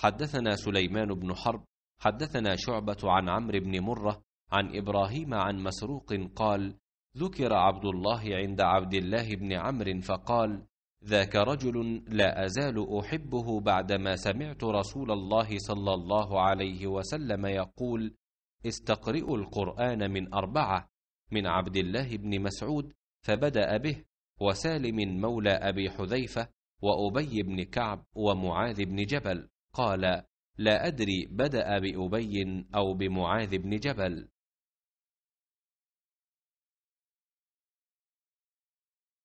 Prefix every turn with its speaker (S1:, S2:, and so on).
S1: حدثنا سليمان بن حرب
S2: حدثنا شعبة عن عمرو بن مرة عن إبراهيم عن مسروق قال ذكر عبد الله عند عبد الله بن عمرو فقال ذاك رجل لا أزال أحبه بعدما سمعت رسول الله صلى الله عليه وسلم يقول استقرئوا القرآن من أربعة من عبد الله بن مسعود فبدأ به وسالم مولى أبي حذيفة وأبي بن كعب ومعاذ بن جبل قال لا أدري بدأ
S1: بأبي أو بمعاذ بن جبل